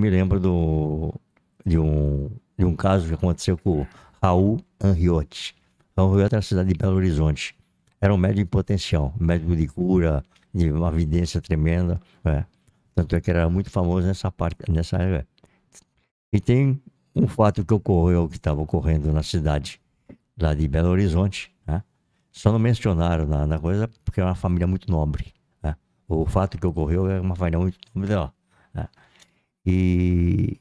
me lembro do, de, um, de um caso que aconteceu com Raul Anriotti. Raul Anriotti era a cidade de Belo Horizonte. Era um médico em potencial, médico de cura, de uma evidência tremenda. Né? Tanto é que era muito famoso nessa parte, nessa área. E tem um fato que ocorreu, que estava ocorrendo na cidade lá de Belo Horizonte, né? só não mencionaram na, na, coisa porque era é uma família muito nobre. Né? O fato que ocorreu é uma família muito nobre. Né? E,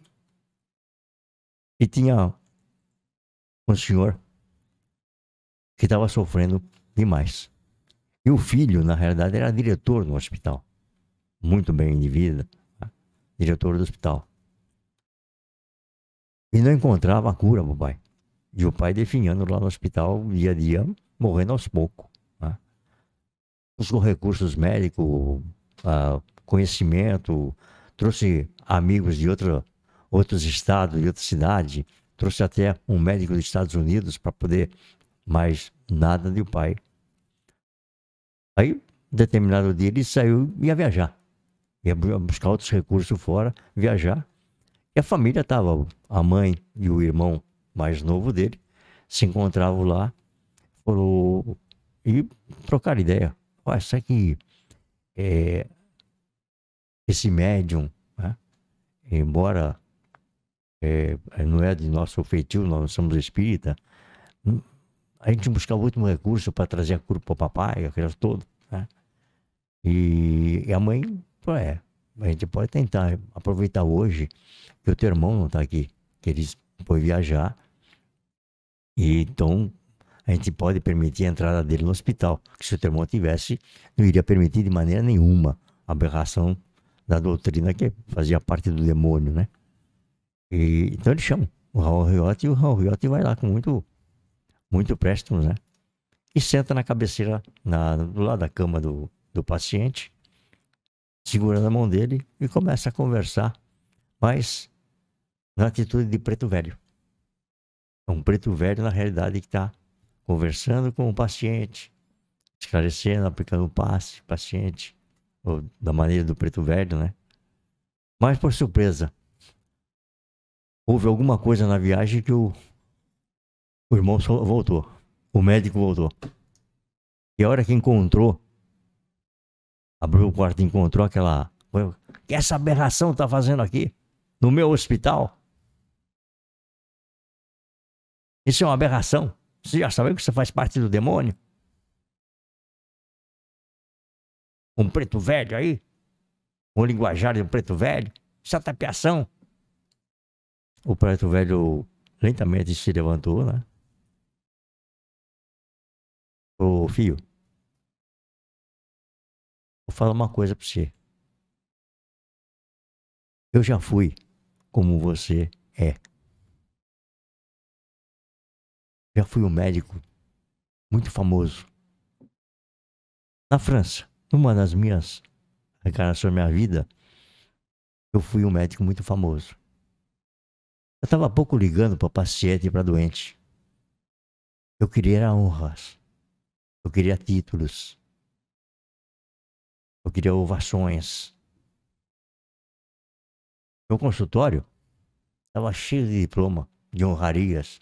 e tinha um senhor que estava sofrendo demais. E o filho, na realidade, era diretor do hospital. Muito bem de vida, tá? diretor do hospital. E não encontrava a cura para o pai. E o pai definhando lá no hospital, dia a dia, morrendo aos poucos. Tá? Os recursos médicos, ah, conhecimento, trouxe amigos de outro, outros estados, de outra cidade, trouxe até um médico dos Estados Unidos para poder, mas nada de o pai. Aí, determinado dia, ele saiu e ia viajar. Ia buscar outros recursos fora, viajar. E a família estava, a mãe e o irmão mais novo dele, se encontravam lá foram, e trocaram ideia. Olha, isso que é, esse médium, né? embora é, não é de nosso é feitio, nós somos espírita, hum, a gente buscava o último recurso para trazer a cura para o papai, aquela todo. Né? E, e a mãe é, a gente pode tentar aproveitar hoje que o teu irmão não está aqui, que ele foi viajar, e então a gente pode permitir a entrada dele no hospital, que se o teu irmão tivesse, não iria permitir de maneira nenhuma aberração da doutrina que fazia parte do demônio, né? E, então eles chamam o Raul Riotti e o Raul Riotti vai lá com muito, muito préstimo, né? E senta na cabeceira, na, do lado da cama do, do paciente, segurando a mão dele e começa a conversar, mas na atitude de preto velho. É um preto velho, na realidade, que está conversando com o paciente, esclarecendo, aplicando o passe, paciente, ou da maneira do preto velho, né? Mas por surpresa, houve alguma coisa na viagem que o, o irmão voltou. O médico voltou. E a hora que encontrou, abriu o quarto e encontrou aquela. que essa aberração tá fazendo aqui? No meu hospital? Isso é uma aberração. Você já sabe que você faz parte do demônio? um preto velho aí, um linguajar de um preto velho, satapiação. O preto velho lentamente se levantou, né? Ô, filho, vou falar uma coisa pra você. Eu já fui como você é. Já fui um médico muito famoso na França. Numa das minhas encarnações da minha vida, eu fui um médico muito famoso. Eu estava pouco ligando para paciente e para doente. Eu queria honras. Eu queria títulos. Eu queria ovações. Meu consultório estava cheio de diploma, de honrarias,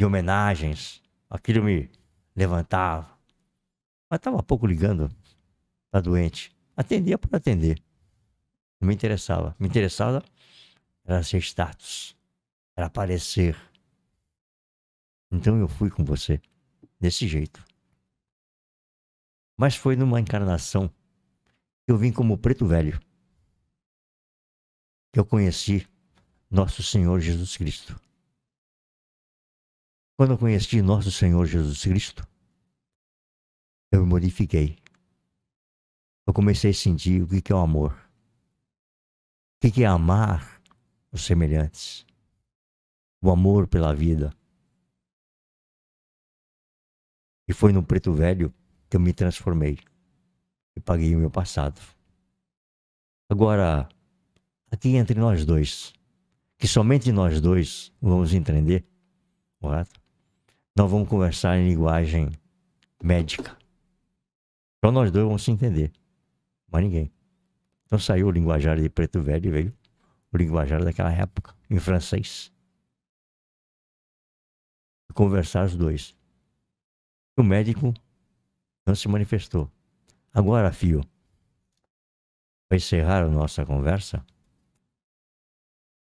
de homenagens. Aquilo me levantava, mas estava pouco ligando para doente. Atendia por atender. Não me interessava. Me interessava era ser status, era aparecer. Então eu fui com você, desse jeito. Mas foi numa encarnação que eu vim como preto velho, que eu conheci nosso Senhor Jesus Cristo. Quando eu conheci nosso Senhor Jesus Cristo, eu modifiquei. Eu comecei a sentir o que é o amor. O que é amar os semelhantes. O amor pela vida. E foi no preto velho que eu me transformei e paguei o meu passado. Agora, aqui entre nós dois, que somente nós dois vamos entender, correto? Nós vamos conversar em linguagem médica. Só nós dois vamos se entender. Mais ninguém. Então saiu o linguajar de preto velho e veio o linguajar daquela época, em francês. Conversar os dois. O médico não se manifestou. Agora, fio, para encerrar a nossa conversa,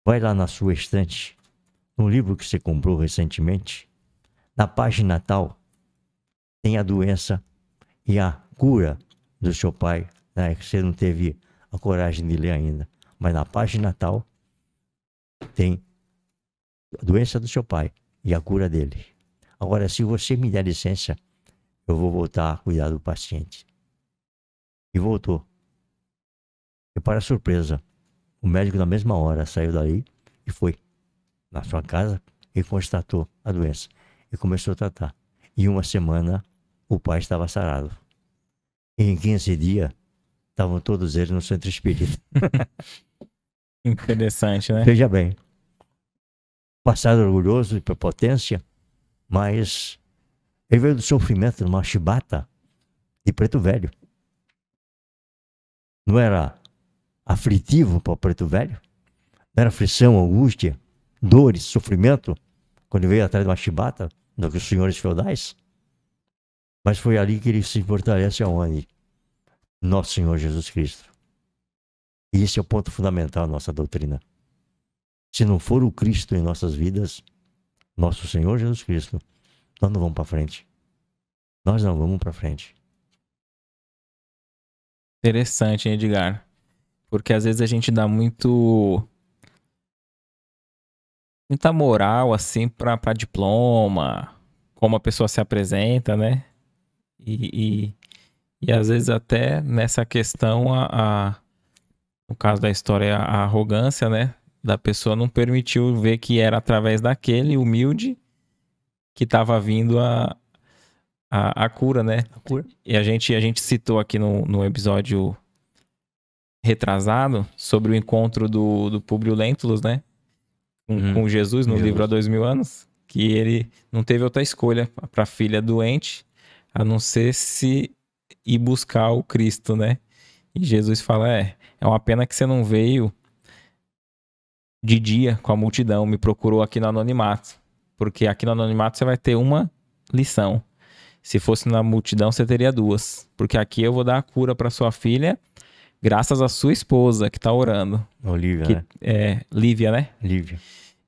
vai lá na sua estante, no livro que você comprou recentemente, na página tal, tem a doença e a cura do seu pai, né, que você não teve a coragem de ler ainda. Mas na página natal tem a doença do seu pai e a cura dele. Agora, se você me der licença, eu vou voltar a cuidar do paciente. E voltou. E para surpresa, o médico na mesma hora saiu dali e foi na sua casa e constatou a doença e começou a tratar. Em uma semana, o pai estava sarado. E em 15 dias, estavam todos eles no centro espírita. Interessante, né? Veja bem. Passado orgulhoso de prepotência, mas ele veio do sofrimento numa chibata de preto velho. Não era aflitivo para o preto velho? Não era aflição, angústia, dores, sofrimento? Quando veio atrás de uma chibata dos senhores feudais? Mas foi ali que ele se fortalece aonde? É nosso Senhor Jesus Cristo. E esse é o ponto fundamental da nossa doutrina. Se não for o Cristo em nossas vidas, nosso Senhor Jesus Cristo, nós não vamos para frente. Nós não vamos para frente. Interessante, hein, Edgar? Porque às vezes a gente dá muito muita moral assim para diploma, como a pessoa se apresenta, né? E, e, e às vezes até nessa questão, a, a, no caso da história, a arrogância, né? Da pessoa não permitiu ver que era através daquele humilde que estava vindo a, a, a, cura, né? A cura. E a gente, a gente citou aqui no, no episódio retrasado sobre o encontro do, do Publio Lentulus, né? Com, uhum. com Jesus no Jesus. livro há dois mil anos, que ele não teve outra escolha para a filha doente a não ser se ir buscar o Cristo, né? E Jesus fala: é, é uma pena que você não veio de dia com a multidão, me procurou aqui no anonimato. Porque aqui no anonimato você vai ter uma lição. Se fosse na multidão, você teria duas. Porque aqui eu vou dar a cura para sua filha, graças à sua esposa que está orando. Olivia, que, né? É, Lívia, né? Lívia.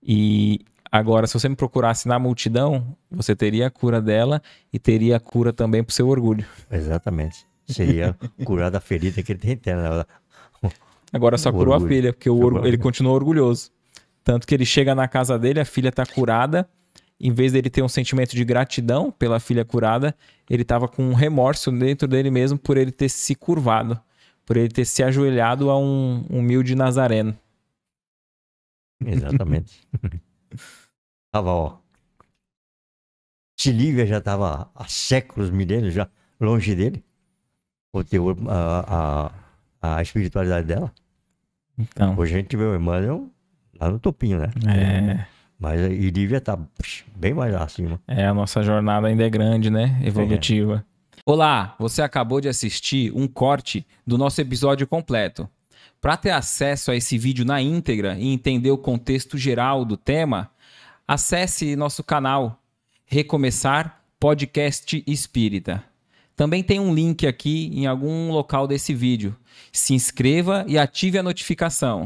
E Agora, se você me procurasse na multidão, você teria a cura dela e teria a cura também para o seu orgulho. Exatamente. Seria curar da ferida que ele tem interna. Né? Agora só o curou orgulho. a filha, porque org... ele continuou orgulhoso. Tanto que ele chega na casa dele, a filha está curada. Em vez dele ter um sentimento de gratidão pela filha curada, ele estava com um remorso dentro dele mesmo por ele ter se curvado, por ele ter se ajoelhado a um humilde nazareno. Exatamente. Tava, ó. Silívia já estava há séculos, milênios, já longe dele. O teor, a, a, a espiritualidade dela. Então. Hoje a gente vê o Emmanuel lá no topinho, né? É. Mas a Lívia tá bem mais lá acima. É, a nossa jornada ainda é grande, né? Evolutiva. É. Olá, você acabou de assistir um corte do nosso episódio completo. Para ter acesso a esse vídeo na íntegra e entender o contexto geral do tema, Acesse nosso canal Recomeçar Podcast Espírita. Também tem um link aqui em algum local desse vídeo. Se inscreva e ative a notificação.